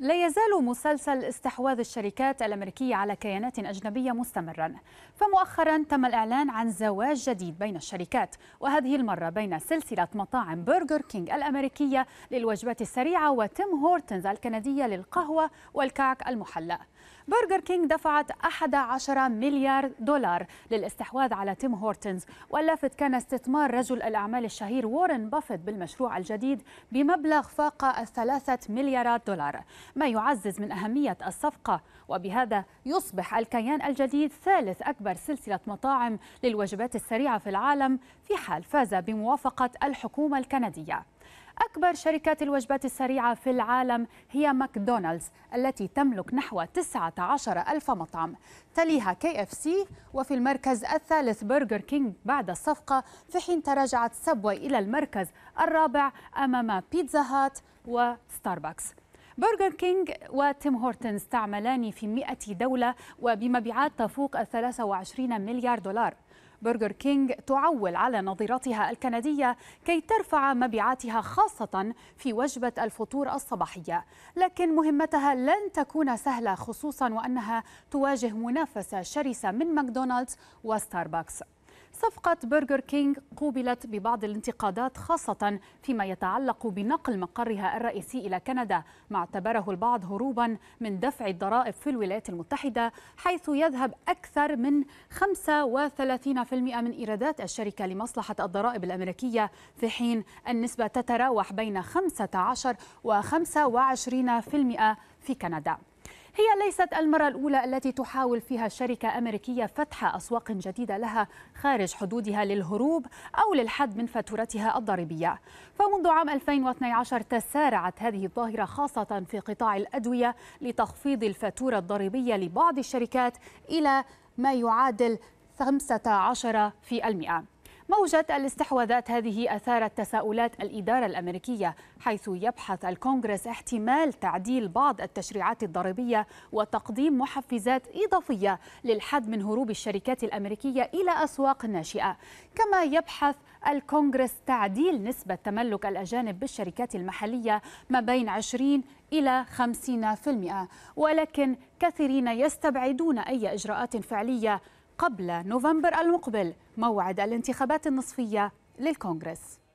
لا يزال مسلسل استحواذ الشركات الامريكيه على كيانات اجنبيه مستمرا فمؤخرا تم الاعلان عن زواج جديد بين الشركات وهذه المره بين سلسله مطاعم برجر كينج الامريكيه للوجبات السريعه وتيم هورتنز الكنديه للقهوه والكعك المحلى برجر كينج دفعت 11 مليار دولار للاستحواذ على تيم هورتنز واللافت كان استثمار رجل الاعمال الشهير وارن بافيت بالمشروع الجديد بمبلغ فاق الثلاثه مليارات دولار ما يعزز من أهمية الصفقة وبهذا يصبح الكيان الجديد ثالث أكبر سلسلة مطاعم للوجبات السريعة في العالم في حال فاز بموافقة الحكومة الكندية أكبر شركات الوجبات السريعة في العالم هي ماكدونالدز التي تملك نحو 19 ألف مطعم تليها كي اف سي وفي المركز الثالث برجر كينج بعد الصفقة في حين تراجعت سبوي إلى المركز الرابع أمام بيتزا هات وستاربكس برجر كينج وتيم هورتنز تعملان في 100 دولة وبمبيعات تفوق ال 23 مليار دولار برجر كينج تعول على نظيرتها الكندية كي ترفع مبيعاتها خاصة في وجبة الفطور الصباحية لكن مهمتها لن تكون سهلة خصوصا وأنها تواجه منافسة شرسة من ماكدونالدز وستاربكس صفقة برجر كينج قوبلت ببعض الانتقادات خاصة فيما يتعلق بنقل مقرها الرئيسي إلى كندا ما اعتبره البعض هروبا من دفع الضرائب في الولايات المتحدة حيث يذهب أكثر من 35% من إيرادات الشركة لمصلحة الضرائب الأمريكية في حين النسبة تتراوح بين 15 و 25% في كندا هي ليست المرة الأولى التي تحاول فيها شركة أمريكية فتح أسواق جديدة لها خارج حدودها للهروب أو للحد من فاتورتها الضريبية فمنذ عام 2012 تسارعت هذه الظاهرة خاصة في قطاع الأدوية لتخفيض الفاتورة الضريبية لبعض الشركات إلى ما يعادل 15 في المئة موجة الاستحواذات هذه أثارت تساؤلات الإدارة الأمريكية حيث يبحث الكونغرس احتمال تعديل بعض التشريعات الضريبية وتقديم محفزات إضافية للحد من هروب الشركات الأمريكية إلى أسواق ناشئة كما يبحث الكونغرس تعديل نسبة تملك الأجانب بالشركات المحلية ما بين 20 إلى 50% ولكن كثيرين يستبعدون أي إجراءات فعلية قبل نوفمبر المقبل موعد الانتخابات النصفية للكونغرس